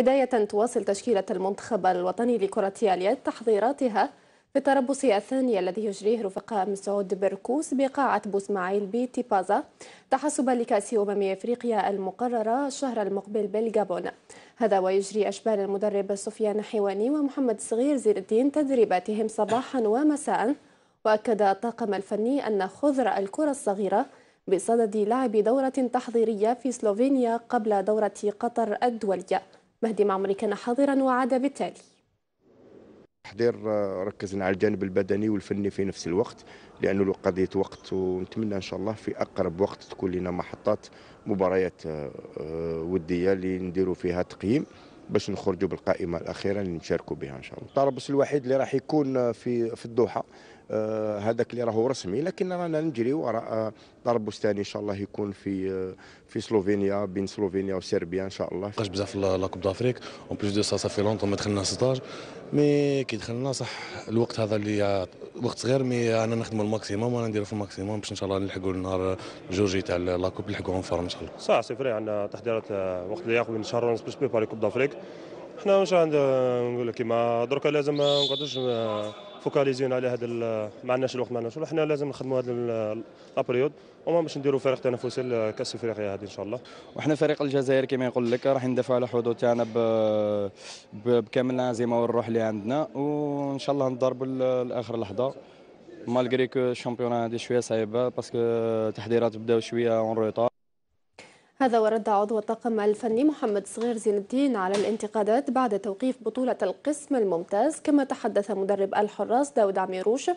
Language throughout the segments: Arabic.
بداية تواصل تشكيلة المنتخب الوطني لكرة اليد تحضيراتها في التربص الثاني الذي يجريه رفقاء مسعود بركوس بقاعة بوسمعيل بازا تحسبا لكأس أمم إفريقيا المقررة الشهر المقبل بالجابون هذا ويجري أشبال المدرب سفيان حيواني ومحمد صغير زين الدين تدريباتهم صباحا ومساء وأكد الطاقم الفني أن خضر الكرة الصغيرة بصدد لعب دورة تحضيرية في سلوفينيا قبل دورة قطر الدولية مهدي معمري كان حاضرا وعاد بالتالي التحضير آه، ركزنا على الجانب البدني والفني في نفس الوقت لانه قضيه وقت ونتمنى ان شاء الله في اقرب وقت تكون لنا محطات مباريات آه، آه، وديه اللي نديروا فيها تقييم باش نخرجوا بالقائمه الاخيره اللي نشاركوا بها ان شاء الله التربص الوحيد اللي راح يكون آه، في في الدوحه آه هذاك اللي راهو رسمي لكن رانا نجري وراء آه، طربوس ثاني ان شاء الله يكون في آه في سلوفينيا بين سلوفينيا وسربيا ان شاء الله خرج بزاف لا كوب دافريك اون بليس دو سا سا في لونطون ما دخلنا ستاج مي كي دخلنا صح الوقت هذا اللي وقت صغير مي انا نخدموا الماكسيموم وانا نديروا في الماكسيموم باش ان شاء الله نلحقوا النهار جورجي تاع لا كوب نلحقوا اون ان شاء الله صح سي فري عندنا تحضيرات آه، وقت اللي ياخذ من شهر ونص باش بريباري كوب دافريك احنا واش عندنا نقول لك كيما دركا لازم ما نقعدوش آه، فوكاليزيون على هذا ما عندناش الوقت ما عندناش احنا لازم نخدموا هذا لابريود وما باش نديروا فريق تنافسي لكاس افريقيا هذه ان شاء الله وحنا فريق الجزائر كما يقول لك راح ندافعوا على حدود تاعنا بكامل العزيمه والروح اللي عندنا وان شاء الله نضربوا لاخر لحظه مالغري كو الشامبيون هذه شويه صعيبه باسكو التحضيرات بداو شويه اون روتار هذا ورد عضو الطاقم الفني محمد صغير زين الدين على الانتقادات بعد توقيف بطولة القسم الممتاز كما تحدث مدرب الحراس داود عميروش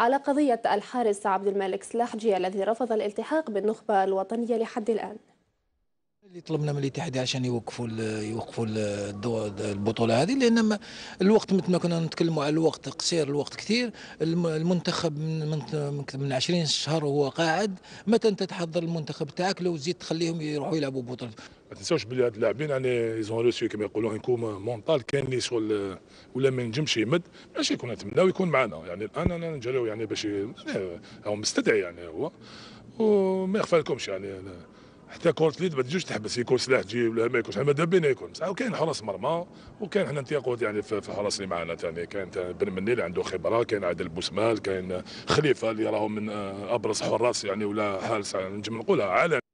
على قضية الحارس عبد الملك سلاحجي الذي رفض الالتحاق بالنخبة الوطنية لحد الآن اللي طلبنا من الاتحاد عشان يوقفوا يوقفوا البطوله هذه لان الوقت مثل ما كنا نتكلموا على الوقت قصير الوقت كثير المنتخب من من 20 شهر وهو قاعد متى انت تحضر المنتخب تاعك لو زيد تخليهم يروحوا يلعبوا بطوله ما تنساوش بلي هاد اللاعبين يعني ايزون روسي كما يقولوا يكون مونطال كان اللي شغل ولا ما ينجمش يمد باش يكون نتمناو يكون معنا يعني الان انا نجريو يعني باش هو مستدعي يعني هو وما يخفى لكمش يعني حتى كره اليد ما تجيش تحبس يكون سلاح تجيب ولا ما يكونش ما دابين يكون بصح وكاين حراس مرمى وكاين حنا نتيقوا يعني في الحراس اللي معنا ثاني كاين بن مني اللي عنده خبره كاين عادل بوسمال كاين خليفه اللي راهو من آه، ابرز حراس يعني ولا حارس يعني نجم نقولها عالم